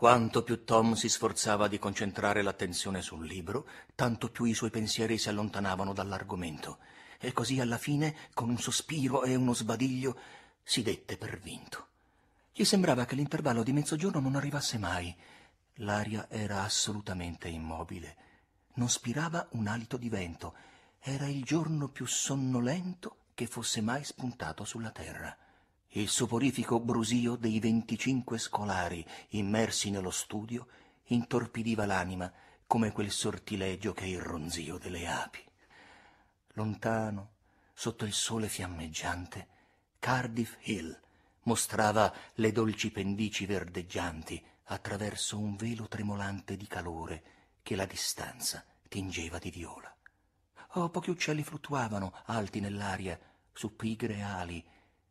Quanto più Tom si sforzava di concentrare l'attenzione sul libro, tanto più i suoi pensieri si allontanavano dall'argomento, e così alla fine, con un sospiro e uno sbadiglio, si dette per vinto. Gli sembrava che l'intervallo di mezzogiorno non arrivasse mai. L'aria era assolutamente immobile. Non spirava un alito di vento. Era il giorno più sonnolento che fosse mai spuntato sulla terra il soporifico brusio dei venticinque scolari immersi nello studio intorpidiva l'anima come quel sortilegio che è il ronzio delle api. Lontano, sotto il sole fiammeggiante, Cardiff Hill mostrava le dolci pendici verdeggianti attraverso un velo tremolante di calore che la distanza tingeva di viola. Oh, pochi uccelli fluttuavano, alti nell'aria, su pigre ali,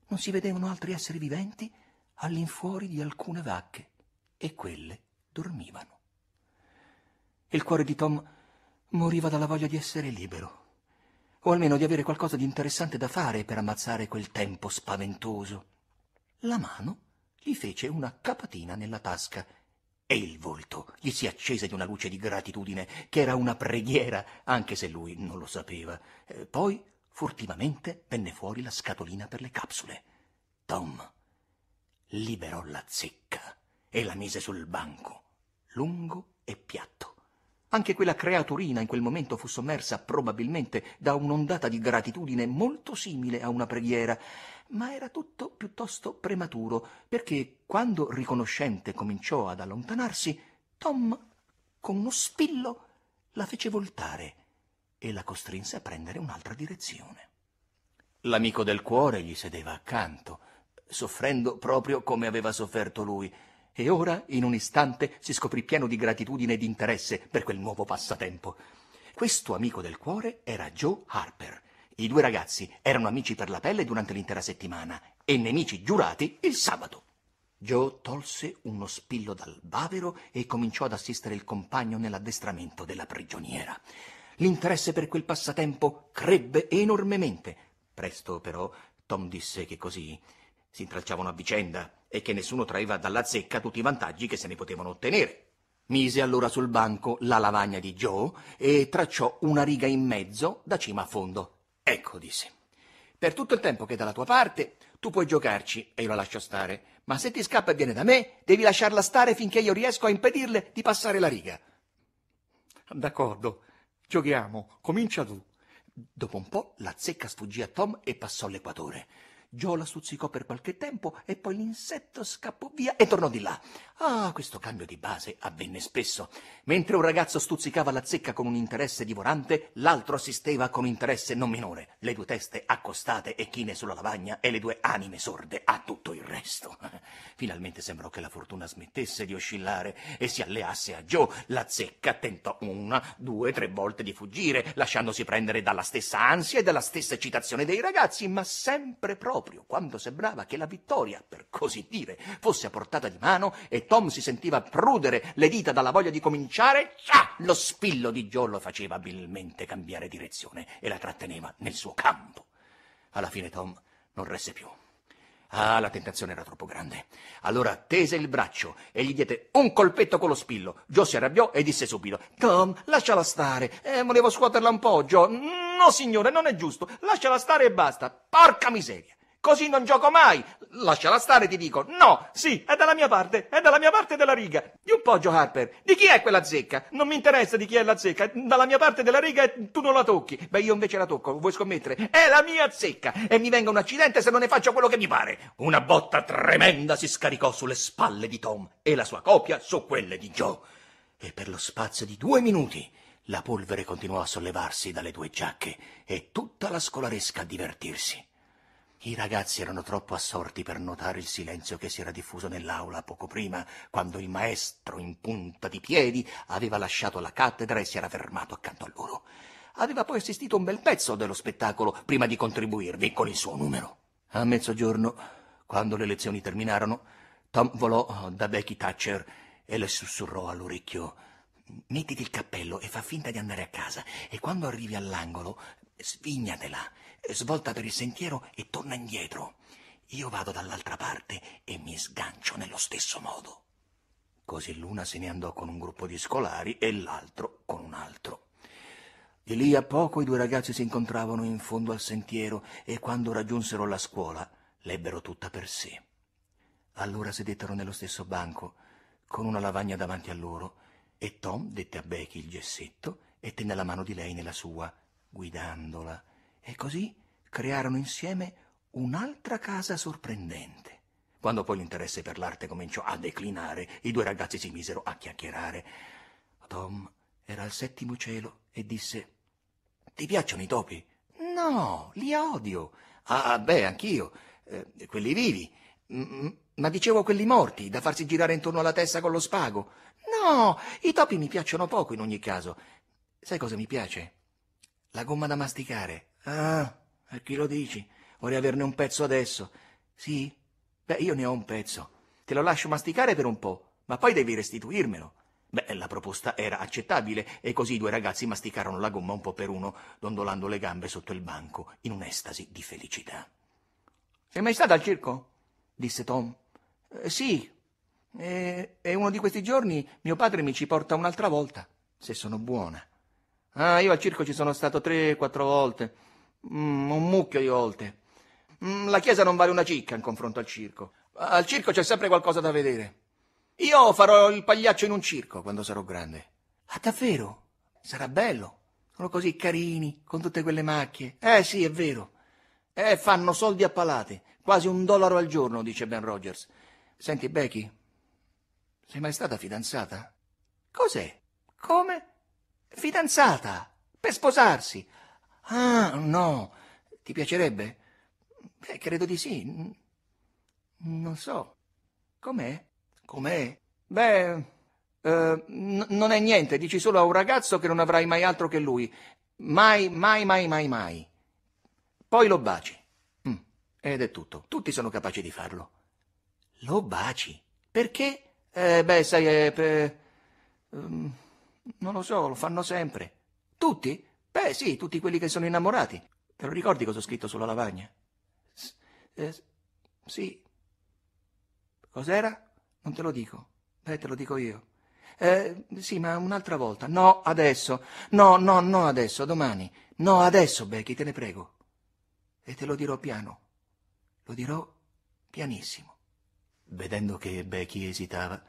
non si vedevano altri esseri viventi all'infuori di alcune vacche e quelle dormivano. Il cuore di Tom moriva dalla voglia di essere libero, o almeno di avere qualcosa di interessante da fare per ammazzare quel tempo spaventoso. La mano gli fece una capatina nella tasca e il volto gli si accese di una luce di gratitudine che era una preghiera, anche se lui non lo sapeva. Eh, poi Furtivamente venne fuori la scatolina per le capsule. Tom liberò la zecca e la mise sul banco, lungo e piatto. Anche quella creaturina in quel momento fu sommersa probabilmente da un'ondata di gratitudine molto simile a una preghiera, ma era tutto piuttosto prematuro, perché quando riconoscente cominciò ad allontanarsi, Tom, con uno spillo, la fece voltare e la costrinse a prendere un'altra direzione. L'amico del cuore gli sedeva accanto, soffrendo proprio come aveva sofferto lui, e ora, in un istante, si scoprì pieno di gratitudine e di interesse per quel nuovo passatempo. Questo amico del cuore era Joe Harper. I due ragazzi erano amici per la pelle durante l'intera settimana e nemici giurati il sabato. Joe tolse uno spillo dal bavero e cominciò ad assistere il compagno nell'addestramento della prigioniera. L'interesse per quel passatempo crebbe enormemente. Presto, però, Tom disse che così si intralciavano a vicenda e che nessuno traeva dalla zecca tutti i vantaggi che se ne potevano ottenere. Mise allora sul banco la lavagna di Joe e tracciò una riga in mezzo da cima a fondo. Ecco, disse, per tutto il tempo che è dalla tua parte tu puoi giocarci e io la lascio stare, ma se ti scappa e viene da me devi lasciarla stare finché io riesco a impedirle di passare la riga. D'accordo, Giochiamo, comincia tu. Dopo un po' la zecca sfuggì a Tom e passò l'equatore. Gio la stuzzicò per qualche tempo e poi l'insetto scappò via e tornò di là. Ah, questo cambio di base avvenne spesso. Mentre un ragazzo stuzzicava la zecca con un interesse divorante, l'altro assisteva con interesse non minore, le due teste accostate e chine sulla lavagna e le due anime sorde a tutto il resto. Finalmente sembrò che la fortuna smettesse di oscillare e si alleasse a Gio. La zecca tentò una, due, tre volte di fuggire, lasciandosi prendere dalla stessa ansia e dalla stessa eccitazione dei ragazzi, ma sempre proprio proprio quando sembrava che la vittoria, per così dire, fosse a portata di mano e Tom si sentiva prudere le dita dalla voglia di cominciare, ah, lo spillo di Joe lo faceva abilmente cambiare direzione e la tratteneva nel suo campo. Alla fine Tom non resse più. Ah, la tentazione era troppo grande. Allora tese il braccio e gli diede un colpetto con lo spillo. Joe si arrabbiò e disse subito: Tom, lasciala stare. Eh, volevo scuoterla un po', Joe. No, signore, non è giusto. Lasciala stare e basta. Porca miseria così non gioco mai. Lasciala stare, ti dico. No, sì, è dalla mia parte, è dalla mia parte della riga. Di un po', Joe Harper. Di chi è quella zecca? Non mi interessa di chi è la zecca. È dalla mia parte della riga e tu non la tocchi. Beh, io invece la tocco, vuoi scommettere? È la mia zecca e mi venga un accidente se non ne faccio quello che mi pare. Una botta tremenda si scaricò sulle spalle di Tom e la sua copia su quelle di Joe. E per lo spazio di due minuti la polvere continuò a sollevarsi dalle due giacche e tutta la scolaresca a divertirsi. I ragazzi erano troppo assorti per notare il silenzio che si era diffuso nell'aula poco prima, quando il maestro, in punta di piedi, aveva lasciato la cattedra e si era fermato accanto a loro. Aveva poi assistito un bel pezzo dello spettacolo prima di contribuirvi con il suo numero. A mezzogiorno, quando le lezioni terminarono, Tom volò da Becky Thatcher e le sussurrò all'orecchio Mettiti il cappello e fa finta di andare a casa e quando arrivi all'angolo svignatela eh, svolta per il sentiero e torna indietro. Io vado dall'altra parte e mi sgancio nello stesso modo. Così l'una se ne andò con un gruppo di scolari e l'altro con un altro. Di lì a poco i due ragazzi si incontravano in fondo al sentiero e quando raggiunsero la scuola l'ebbero tutta per sé. Allora sedettero nello stesso banco, con una lavagna davanti a loro, e Tom dette a Becky il gessetto e tenne la mano di lei nella sua, guidandola e così crearono insieme un'altra casa sorprendente. Quando poi l'interesse per l'arte cominciò a declinare, i due ragazzi si misero a chiacchierare. Tom era al settimo cielo e disse Ti piacciono i topi? No, li odio. Ah, beh, anch'io. Eh, quelli vivi. ma dicevo quelli morti, da farsi girare intorno alla testa con lo spago. No, i topi mi piacciono poco in ogni caso. Sai cosa mi piace? La gomma da masticare. Ah, a chi lo dici? Vorrei averne un pezzo adesso. Sì? Beh, io ne ho un pezzo. Te lo lascio masticare per un po', ma poi devi restituirmelo. Beh, la proposta era accettabile e così i due ragazzi masticarono la gomma un po' per uno, dondolando le gambe sotto il banco in un'estasi di felicità. Sei mai stato al circo? disse Tom. Eh, sì. E, eh, e uno di questi giorni mio padre mi ci porta un'altra volta, se sono buona. Ah, io al circo ci sono stato tre, quattro volte. Mm, un mucchio di volte. Mm, la chiesa non vale una cicca in confronto al circo. Al circo c'è sempre qualcosa da vedere. Io farò il pagliaccio in un circo quando sarò grande. Ah, davvero? Sarà bello. Sono così carini, con tutte quelle macchie. Eh sì, è vero. Eh, fanno soldi a palate, quasi un dollaro al giorno, dice Ben Rogers. Senti, Becky, sei mai stata fidanzata? Cos'è? Come? Fidanzata! Per sposarsi! Ah, no. Ti piacerebbe? Beh, credo di sì. Non so. Com'è? Com'è? Beh, eh, n- non è niente, dici solo a un ragazzo che non avrai mai altro che lui. Mai, mai, mai, mai, mai. Poi lo baci. Mm. Ed è tutto. Tutti sono capaci di farlo. Lo baci? Perché? Eh, beh, sai, eh, per... um, mm, non lo so, lo fanno sempre. Tutti? Beh, sì, tutti quelli che sono innamorati. Te lo ricordi cosa ho scritto sulla lavagna? S- eh, sì. Cos'era? Non te lo dico. Beh, te lo dico io. Eh, sì, ma un'altra volta. No, adesso. No, no, no, adesso, domani. No, adesso, Becky, te ne prego. E te lo dirò piano. Lo dirò pianissimo. Vedendo che Becky esitava,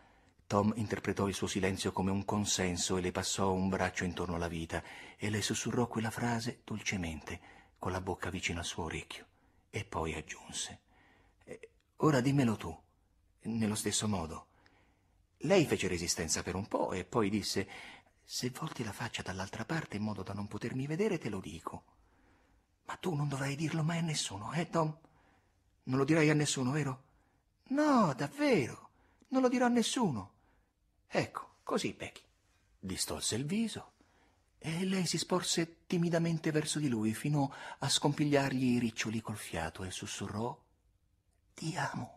Tom interpretò il suo silenzio come un consenso e le passò un braccio intorno alla vita e le sussurrò quella frase dolcemente, con la bocca vicino al suo orecchio. E poi aggiunse: eh, Ora dimmelo tu, nello stesso modo. Lei fece resistenza per un po' e poi disse: Se volti la faccia dall'altra parte in modo da non potermi vedere, te lo dico. Ma tu non dovrai dirlo mai a nessuno, eh, Tom? Non lo dirai a nessuno, vero? No, davvero, non lo dirò a nessuno. Ecco, così, Becky. Distolse il viso e lei si sporse timidamente verso di lui fino a scompigliargli i riccioli col fiato e sussurrò Ti amo.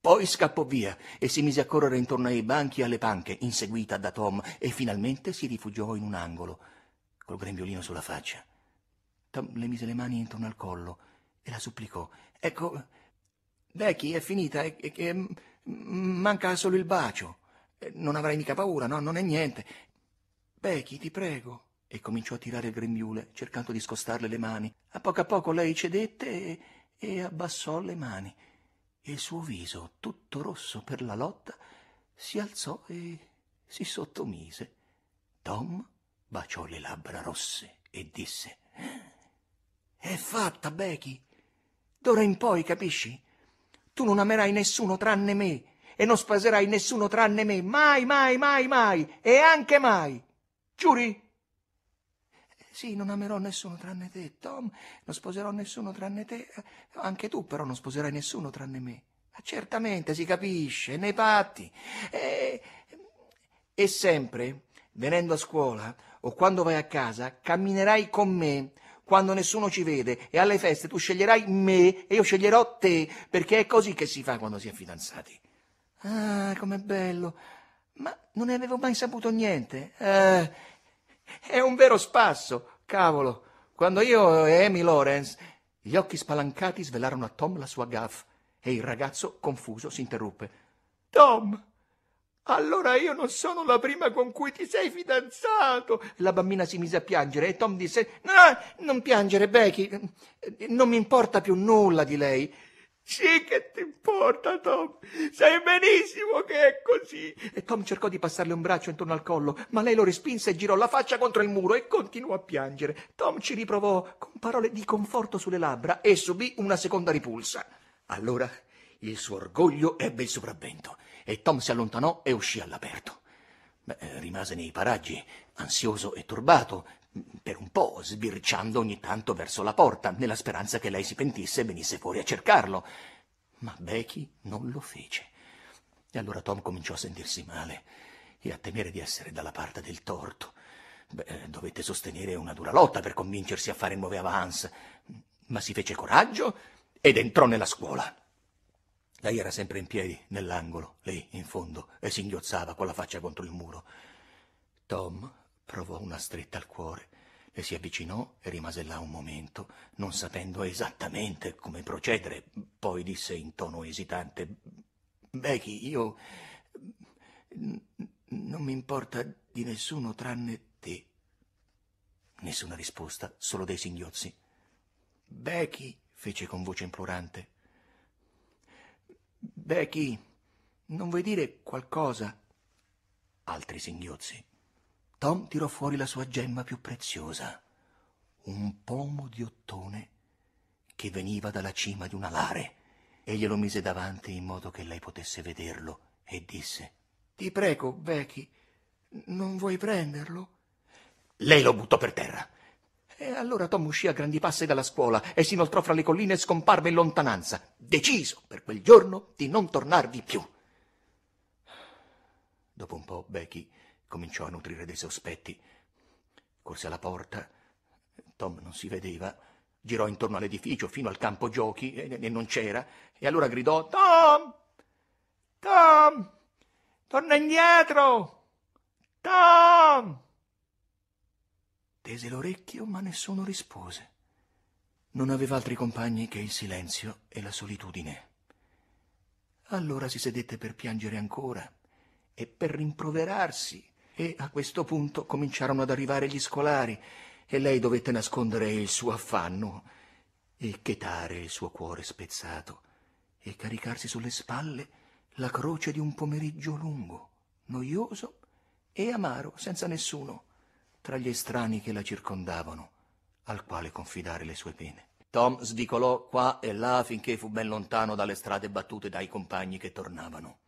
Poi scappò via e si mise a correre intorno ai banchi e alle panche, inseguita da Tom, e finalmente si rifugiò in un angolo, col grembiolino sulla faccia. Tom le mise le mani intorno al collo e la supplicò. Ecco, Becky è finita e, e, e manca solo il bacio. Eh, non avrai mica paura, no? Non è niente. Becky, ti prego. E cominciò a tirare il grembiule, cercando di scostarle le mani. A poco a poco lei cedette e, e abbassò le mani. E il suo viso, tutto rosso per la lotta, si alzò e si sottomise. Tom baciò le labbra rosse e disse È fatta, Becky. D'ora in poi, capisci? Tu non amerai nessuno tranne me e non sposerai nessuno tranne me, mai, mai, mai, mai, e anche mai. Giuri? Sì, non amerò nessuno tranne te, Tom, non sposerò nessuno tranne te, anche tu però non sposerai nessuno tranne me. Ma Certamente, si capisce, nei patti. E, e sempre, venendo a scuola o quando vai a casa, camminerai con me quando nessuno ci vede e alle feste tu sceglierai me e io sceglierò te, perché è così che si fa quando si è fidanzati. Ah, com'è bello! Ma non ne avevo mai saputo niente. Eh, è un vero spasso, cavolo. Quando io e Amy Lawrence, gli occhi spalancati svelarono a Tom la sua gaff e il ragazzo, confuso, si interruppe. Tom, allora io non sono la prima con cui ti sei fidanzato. La bambina si mise a piangere e Tom disse: No, non piangere, Becky. Non mi importa più nulla di lei. Sì, che ti importa, Tom? Sai benissimo che è così. E Tom cercò di passarle un braccio intorno al collo, ma lei lo respinse e girò la faccia contro il muro e continuò a piangere. Tom ci riprovò con parole di conforto sulle labbra e subì una seconda ripulsa. Allora il suo orgoglio ebbe il sopravvento e Tom si allontanò e uscì all'aperto. Beh, rimase nei paraggi, ansioso e turbato, per un po', sbirciando ogni tanto verso la porta, nella speranza che lei si pentisse e venisse fuori a cercarlo. Ma Becky non lo fece. E allora Tom cominciò a sentirsi male e a temere di essere dalla parte del torto. Beh, dovette sostenere una dura lotta per convincersi a fare nuove avance, ma si fece coraggio ed entrò nella scuola. Lei era sempre in piedi, nell'angolo, lì in fondo, e singhiozzava con la faccia contro il muro. Tom Provò una stretta al cuore e si avvicinò e rimase là un momento, non sapendo esattamente come procedere. Poi disse in tono esitante Becky, io non mi importa di nessuno tranne te. Nessuna risposta, solo dei singhiozzi. Becky, fece con voce implorante. Becky, non vuoi dire qualcosa? Altri singhiozzi. Tom tirò fuori la sua gemma più preziosa, un pomo di ottone che veniva dalla cima di un alare, e glielo mise davanti in modo che lei potesse vederlo, e disse Ti prego, Becky, non vuoi prenderlo? Lei lo buttò per terra. E allora Tom uscì a grandi passi dalla scuola e si inoltrò fra le colline e scomparve in lontananza, deciso per quel giorno di non tornarvi più. Dopo un po' Becky cominciò a nutrire dei sospetti. Corse alla porta, Tom non si vedeva, girò intorno all'edificio fino al campo giochi e, e non c'era, e allora gridò Tom! Tom! Torna indietro! Tom! Tese l'orecchio, ma nessuno rispose. Non aveva altri compagni che il silenzio e la solitudine. Allora si sedette per piangere ancora e per rimproverarsi e a questo punto cominciarono ad arrivare gli scolari e lei dovette nascondere il suo affanno e chetare il suo cuore spezzato e caricarsi sulle spalle la croce di un pomeriggio lungo, noioso e amaro, senza nessuno, tra gli estranei che la circondavano, al quale confidare le sue pene. Tom svicolò qua e là finché fu ben lontano dalle strade battute dai compagni che tornavano.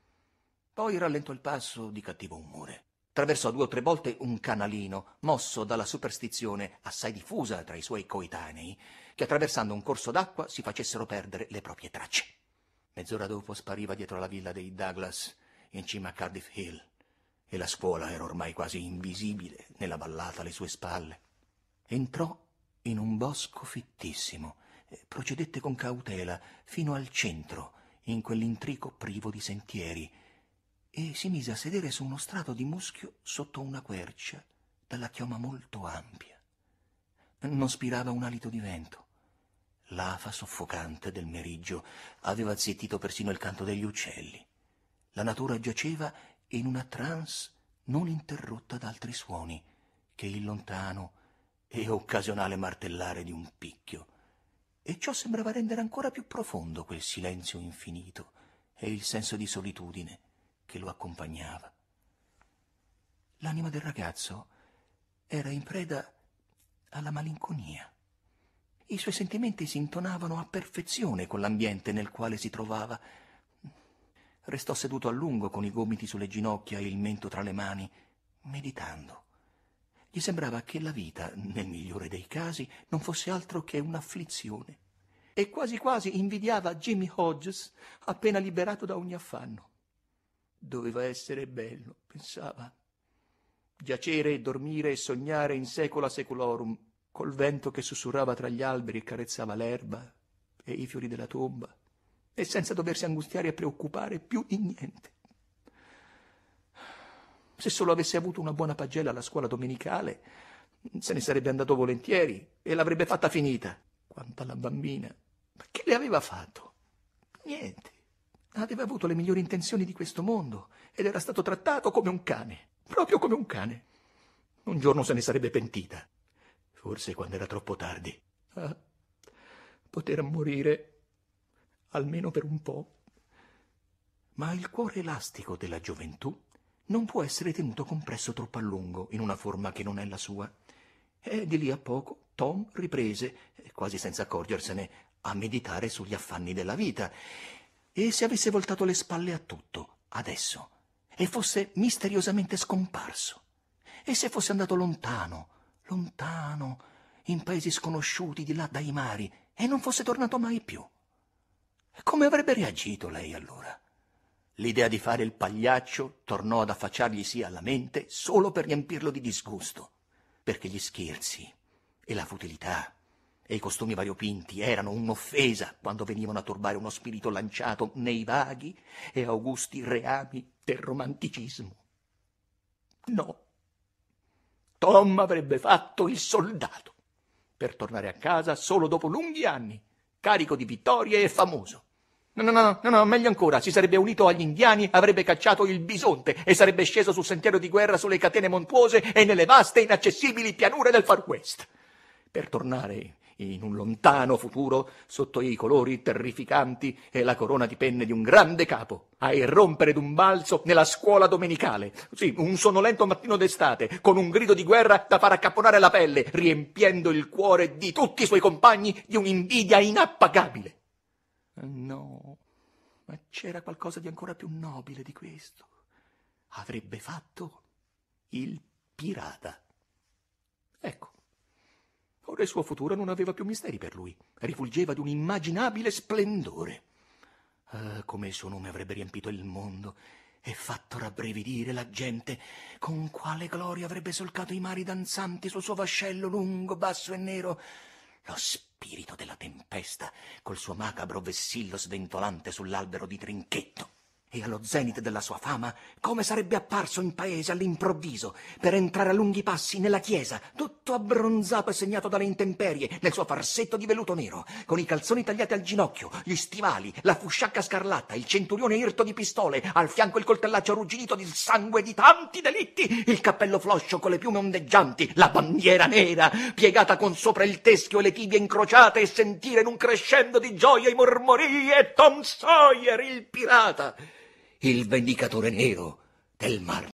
Poi rallentò il passo di cattivo umore attraversò due o tre volte un canalino, mosso dalla superstizione assai diffusa tra i suoi coetanei, che attraversando un corso d'acqua si facessero perdere le proprie tracce. Mezz'ora dopo spariva dietro la villa dei Douglas, in cima a Cardiff Hill, e la scuola era ormai quasi invisibile nella vallata alle sue spalle. Entrò in un bosco fittissimo, procedette con cautela fino al centro, in quell'intrico privo di sentieri, e si mise a sedere su uno strato di muschio sotto una quercia dalla chioma molto ampia. Non spirava un alito di vento. L'afa soffocante del meriggio aveva zittito persino il canto degli uccelli. La natura giaceva in una trance non interrotta da altri suoni che il lontano e occasionale martellare di un picchio. E ciò sembrava rendere ancora più profondo quel silenzio infinito e il senso di solitudine che lo accompagnava. L'anima del ragazzo era in preda alla malinconia. I suoi sentimenti si intonavano a perfezione con l'ambiente nel quale si trovava. Restò seduto a lungo con i gomiti sulle ginocchia e il mento tra le mani, meditando. Gli sembrava che la vita, nel migliore dei casi, non fosse altro che un'afflizione. E quasi quasi invidiava Jimmy Hodges appena liberato da ogni affanno. Doveva essere bello, pensava. Giacere, e dormire e sognare in secola secolorum, col vento che sussurrava tra gli alberi e carezzava l'erba e i fiori della tomba, e senza doversi angustiare e preoccupare più di niente. Se solo avesse avuto una buona pagella alla scuola domenicale, se ne sarebbe andato volentieri e l'avrebbe fatta finita. Quanto alla bambina, ma che le aveva fatto? Niente. Aveva avuto le migliori intenzioni di questo mondo ed era stato trattato come un cane, proprio come un cane. Un giorno se ne sarebbe pentita. Forse quando era troppo tardi. Ah, poter morire almeno per un po'. Ma il cuore elastico della gioventù non può essere tenuto compresso troppo a lungo in una forma che non è la sua. E di lì a poco Tom riprese, quasi senza accorgersene, a meditare sugli affanni della vita e se avesse voltato le spalle a tutto, adesso, e fosse misteriosamente scomparso, e se fosse andato lontano, lontano, in paesi sconosciuti di là dai mari, e non fosse tornato mai più. Come avrebbe reagito lei allora? L'idea di fare il pagliaccio tornò ad affacciargli sì alla mente solo per riempirlo di disgusto, perché gli scherzi e la futilità e i costumi variopinti erano un'offesa quando venivano a turbare uno spirito lanciato nei vaghi e augusti reami del romanticismo. No. Tom avrebbe fatto il soldato per tornare a casa solo dopo lunghi anni, carico di vittorie e famoso. No, no, no, no, no, meglio ancora, si sarebbe unito agli indiani, avrebbe cacciato il bisonte e sarebbe sceso sul sentiero di guerra sulle catene montuose e nelle vaste e inaccessibili pianure del Far West. Per tornare in un lontano futuro, sotto i colori terrificanti e la corona di penne di un grande capo, a irrompere d'un balzo nella scuola domenicale, sì, un sonnolento mattino d'estate, con un grido di guerra da far accapponare la pelle, riempiendo il cuore di tutti i suoi compagni di un'invidia inappagabile. No, ma c'era qualcosa di ancora più nobile di questo. Avrebbe fatto il pirata. Ecco, Ora il suo futuro non aveva più misteri per lui, rifulgeva di un immaginabile splendore. Ah, come il suo nome avrebbe riempito il mondo e fatto rabbrividire la gente, con quale gloria avrebbe solcato i mari danzanti sul suo vascello lungo, basso e nero. Lo spirito della tempesta, col suo macabro vessillo sventolante sull'albero di trinchetto. E allo zenit della sua fama, come sarebbe apparso in paese all'improvviso, per entrare a lunghi passi nella chiesa, tutto abbronzato e segnato dalle intemperie, nel suo farsetto di velluto nero, con i calzoni tagliati al ginocchio, gli stivali, la fusciacca scarlatta, il centurione irto di pistole, al fianco il coltellaccio arrugginito del sangue di tanti delitti, il cappello floscio con le piume ondeggianti, la bandiera nera, piegata con sopra il teschio e le tibie incrociate, e sentire in un crescendo di gioia i mormorii e Tom Sawyer, il pirata il vendicatore nero del Mar